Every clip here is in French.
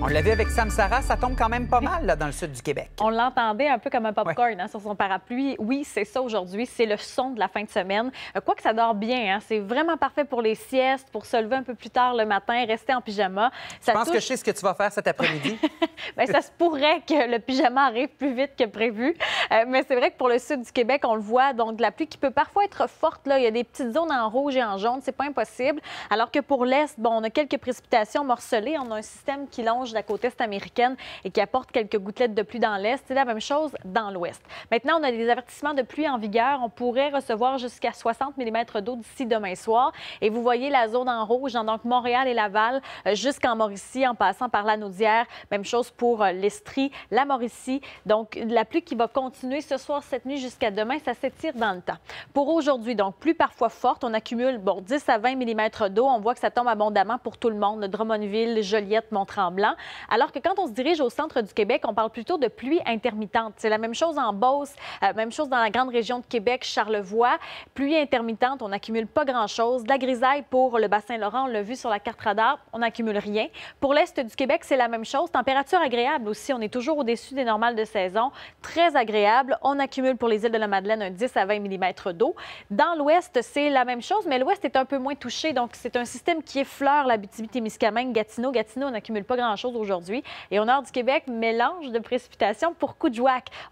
On l'a vu avec Sam Samsara, ça tombe quand même pas mal dans le sud du Québec. On l'entendait un peu comme un popcorn hein, sur son parapluie. Oui, c'est ça aujourd'hui, c'est le son de la fin de semaine. Euh, quoi que ça dort bien, hein, c'est vraiment parfait pour les siestes, pour se lever un peu plus tard le matin, rester en pyjama. je pense que je sais ce que tu vas faire cet après-midi. Ben, ça se pourrait que le pyjama arrive plus vite que prévu. Euh, mais c'est vrai que pour le sud du Québec, on le voit, donc de la pluie qui peut parfois être forte. Là. Il y a des petites zones en rouge et en jaune, c'est pas impossible. Alors que pour l'Est, bon, on a quelques précipitations morcelées. On a un système qui longe de la côte est américaine et qui apporte quelques gouttelettes de pluie dans l'est. C'est la même chose dans l'ouest. Maintenant, on a des avertissements de pluie en vigueur. On pourrait recevoir jusqu'à 60 mm d'eau d'ici demain soir. Et vous voyez la zone en rouge, hein, donc Montréal et Laval, euh, jusqu'en Mauricie, en passant par la Naudière. Même chose pour euh, l'Estrie, la Mauricie. Donc, la pluie qui va continuer ce soir, cette nuit jusqu'à demain, ça s'étire dans le temps. Pour aujourd'hui, donc, pluie parfois forte. On accumule, bon, 10 à 20 mm d'eau. On voit que ça tombe abondamment pour tout le monde, Drummondville, Joliette, Mont-Tremblant alors que quand on se dirige au centre du Québec, on parle plutôt de pluie intermittente. C'est la même chose en Beauce, euh, même chose dans la grande région de Québec, Charlevoix. Pluie intermittente, on n'accumule pas grand-chose. la grisaille pour le bassin Laurent, on l'a vu sur la carte radar, on n'accumule rien. Pour l'est du Québec, c'est la même chose. Température agréable aussi, on est toujours au-dessus des normales de saison. Très agréable. On accumule pour les îles de la Madeleine un 10 à 20 mm d'eau. Dans l'ouest, c'est la même chose, mais l'ouest est un peu moins touché. Donc, c'est un système qui effleure la Bitibi-Témiscamingue, Gatineau. Gatineau, on n'accumule pas grand-chose aujourd'hui. Et au nord du Québec, mélange de précipitations pour coup de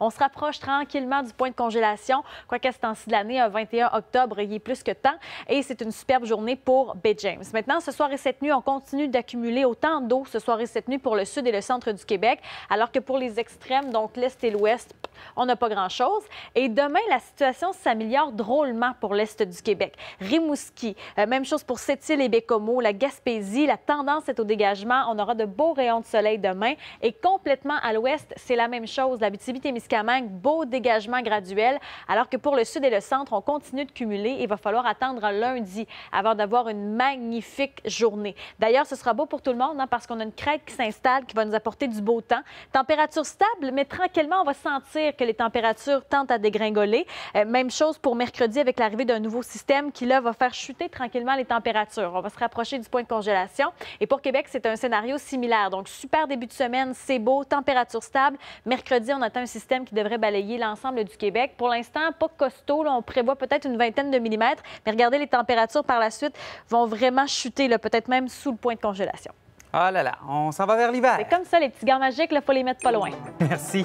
On se rapproche tranquillement du point de congélation. Quoique à ce temps-ci de l'année, 21 octobre, il y ait plus que temps. Et c'est une superbe journée pour Bay James. Maintenant, ce soir et cette nuit, on continue d'accumuler autant d'eau ce soir et cette nuit pour le sud et le centre du Québec, alors que pour les extrêmes, donc l'est et l'ouest, on n'a pas grand-chose. Et demain, la situation s'améliore drôlement pour l'est du Québec. Rimouski, euh, même chose pour Sept-Îles et Bécomo, la Gaspésie, la tendance est au dégagement. On aura de beaux de soleil demain. Et complètement à l'ouest, c'est la même chose. La Bitibi-Témiscamingue, beau dégagement graduel, alors que pour le sud et le centre, on continue de cumuler. et Il va falloir attendre lundi avant d'avoir une magnifique journée. D'ailleurs, ce sera beau pour tout le monde hein, parce qu'on a une crête qui s'installe qui va nous apporter du beau temps. Température stable, mais tranquillement, on va sentir que les températures tentent à dégringoler. Euh, même chose pour mercredi avec l'arrivée d'un nouveau système qui, là, va faire chuter tranquillement les températures. On va se rapprocher du point de congélation. Et pour Québec, c'est un scénario similaire. Donc, donc, super début de semaine, c'est beau, température stable. Mercredi, on attend un système qui devrait balayer l'ensemble du Québec. Pour l'instant, pas costaud. Là, on prévoit peut-être une vingtaine de millimètres. Mais regardez, les températures par la suite vont vraiment chuter, peut-être même sous le point de congélation. Oh là là, on s'en va vers l'hiver. C'est comme ça, les petits gars magiques, il faut les mettre pas loin. Merci.